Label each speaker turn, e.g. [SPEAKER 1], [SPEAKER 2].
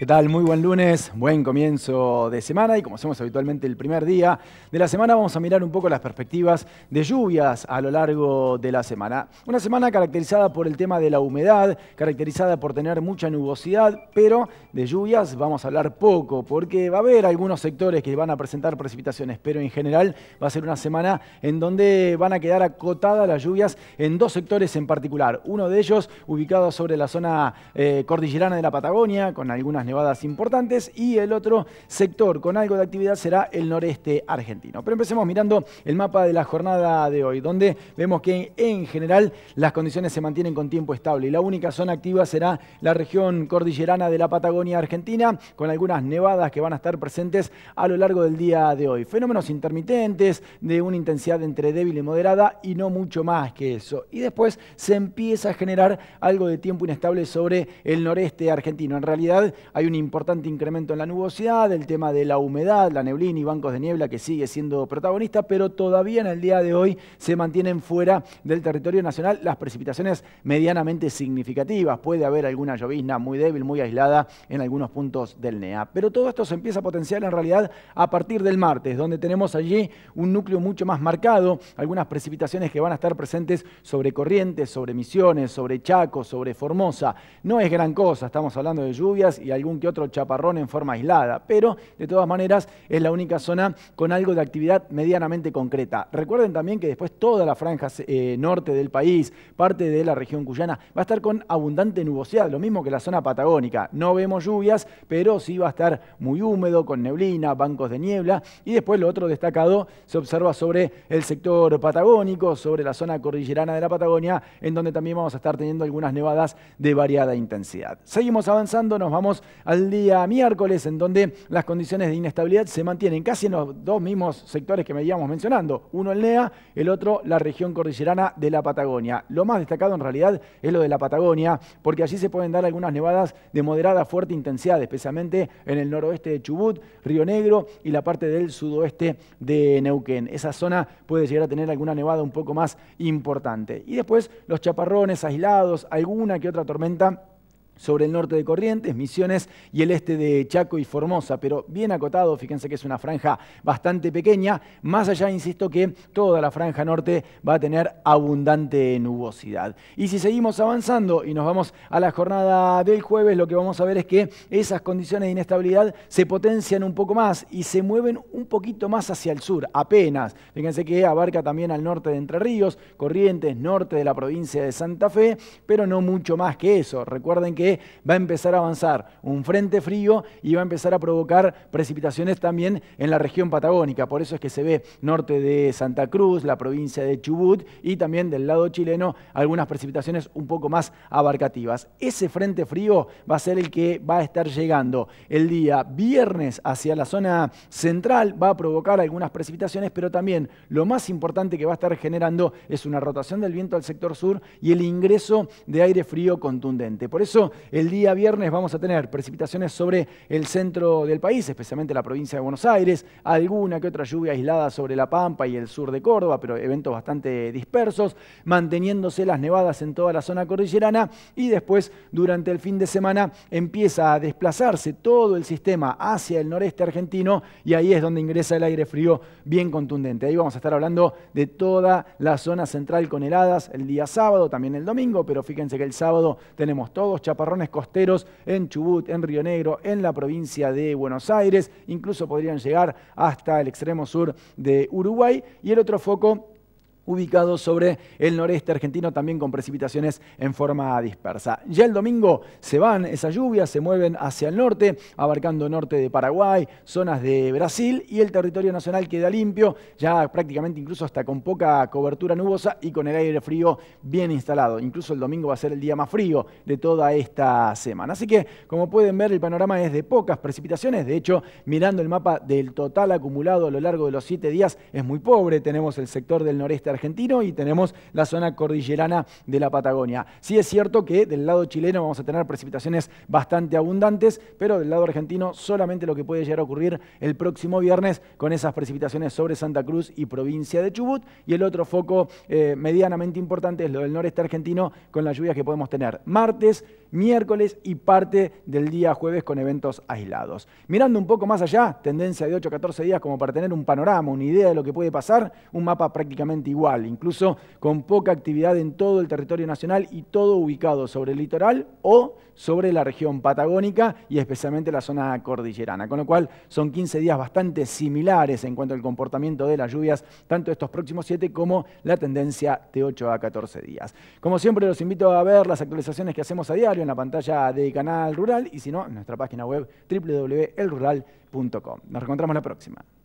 [SPEAKER 1] ¿Qué tal? Muy buen lunes, buen comienzo de semana y como hacemos habitualmente el primer día de la semana vamos a mirar un poco las perspectivas de lluvias a lo largo de la semana. Una semana caracterizada por el tema de la humedad, caracterizada por tener mucha nubosidad, pero de lluvias vamos a hablar poco porque va a haber algunos sectores que van a presentar precipitaciones, pero en general va a ser una semana en donde van a quedar acotadas las lluvias en dos sectores en particular. Uno de ellos ubicado sobre la zona eh, cordillerana de la Patagonia con algunas nevadas importantes y el otro sector con algo de actividad será el noreste argentino. Pero empecemos mirando el mapa de la jornada de hoy, donde vemos que en general las condiciones se mantienen con tiempo estable y la única zona activa será la región cordillerana de la Patagonia Argentina, con algunas nevadas que van a estar presentes a lo largo del día de hoy. Fenómenos intermitentes de una intensidad entre débil y moderada y no mucho más que eso. Y después se empieza a generar algo de tiempo inestable sobre el noreste argentino. En realidad hay un importante incremento en la nubosidad, el tema de la humedad, la neblina y bancos de niebla que sigue siendo protagonista, pero todavía en el día de hoy se mantienen fuera del territorio nacional las precipitaciones medianamente significativas. Puede haber alguna llovizna muy débil, muy aislada en algunos puntos del NEA. Pero todo esto se empieza a potenciar en realidad a partir del martes, donde tenemos allí un núcleo mucho más marcado, algunas precipitaciones que van a estar presentes sobre corrientes, sobre misiones, sobre Chaco, sobre Formosa. No es gran cosa, estamos hablando de lluvias y algunos que otro chaparrón en forma aislada, pero de todas maneras es la única zona con algo de actividad medianamente concreta. Recuerden también que después toda la franja eh, norte del país, parte de la región cuyana, va a estar con abundante nubosidad, lo mismo que la zona patagónica. No vemos lluvias, pero sí va a estar muy húmedo, con neblina, bancos de niebla. Y después lo otro destacado se observa sobre el sector patagónico, sobre la zona cordillerana de la Patagonia, en donde también vamos a estar teniendo algunas nevadas de variada intensidad. Seguimos avanzando, nos vamos al día miércoles, en donde las condiciones de inestabilidad se mantienen casi en los dos mismos sectores que veníamos mencionando. Uno el NEA, el otro la región cordillerana de la Patagonia. Lo más destacado en realidad es lo de la Patagonia, porque allí se pueden dar algunas nevadas de moderada a fuerte intensidad, especialmente en el noroeste de Chubut, Río Negro y la parte del sudoeste de Neuquén. Esa zona puede llegar a tener alguna nevada un poco más importante. Y después los chaparrones aislados, alguna que otra tormenta sobre el norte de Corrientes, Misiones y el este de Chaco y Formosa, pero bien acotado, fíjense que es una franja bastante pequeña, más allá, insisto, que toda la franja norte va a tener abundante nubosidad. Y si seguimos avanzando y nos vamos a la jornada del jueves, lo que vamos a ver es que esas condiciones de inestabilidad se potencian un poco más y se mueven un poquito más hacia el sur, apenas. Fíjense que abarca también al norte de Entre Ríos, Corrientes, norte de la provincia de Santa Fe, pero no mucho más que eso. Recuerden que va a empezar a avanzar un frente frío y va a empezar a provocar precipitaciones también en la región patagónica. Por eso es que se ve norte de Santa Cruz, la provincia de Chubut y también del lado chileno algunas precipitaciones un poco más abarcativas. Ese frente frío va a ser el que va a estar llegando el día viernes hacia la zona central, va a provocar algunas precipitaciones, pero también lo más importante que va a estar generando es una rotación del viento al sector sur y el ingreso de aire frío contundente. Por eso el día viernes vamos a tener precipitaciones sobre el centro del país, especialmente la provincia de Buenos Aires, alguna que otra lluvia aislada sobre La Pampa y el sur de Córdoba, pero eventos bastante dispersos, manteniéndose las nevadas en toda la zona cordillerana y después durante el fin de semana empieza a desplazarse todo el sistema hacia el noreste argentino y ahí es donde ingresa el aire frío bien contundente. Ahí vamos a estar hablando de toda la zona central con heladas el día sábado, también el domingo, pero fíjense que el sábado tenemos todos chapados parrones costeros en Chubut, en Río Negro, en la provincia de Buenos Aires, incluso podrían llegar hasta el extremo sur de Uruguay. Y el otro foco ubicado sobre el noreste argentino, también con precipitaciones en forma dispersa. Ya el domingo se van esas lluvias, se mueven hacia el norte, abarcando norte de Paraguay, zonas de Brasil y el territorio nacional queda limpio, ya prácticamente incluso hasta con poca cobertura nubosa y con el aire frío bien instalado. Incluso el domingo va a ser el día más frío de toda esta semana. Así que, como pueden ver, el panorama es de pocas precipitaciones. De hecho, mirando el mapa del total acumulado a lo largo de los siete días, es muy pobre. Tenemos el sector del noreste argentino argentino y tenemos la zona cordillerana de la Patagonia. Sí es cierto que del lado chileno vamos a tener precipitaciones bastante abundantes, pero del lado argentino solamente lo que puede llegar a ocurrir el próximo viernes con esas precipitaciones sobre Santa Cruz y provincia de Chubut. Y el otro foco eh, medianamente importante es lo del noreste argentino con las lluvias que podemos tener martes, miércoles y parte del día jueves con eventos aislados. Mirando un poco más allá, tendencia de 8 a 14 días como para tener un panorama, una idea de lo que puede pasar, un mapa prácticamente igual, incluso con poca actividad en todo el territorio nacional y todo ubicado sobre el litoral o sobre la región patagónica y especialmente la zona cordillerana. Con lo cual son 15 días bastante similares en cuanto al comportamiento de las lluvias, tanto estos próximos 7 como la tendencia de 8 a 14 días. Como siempre los invito a ver las actualizaciones que hacemos a diario en la pantalla de Canal Rural y si no, en nuestra página web www.elrural.com. Nos reencontramos la próxima.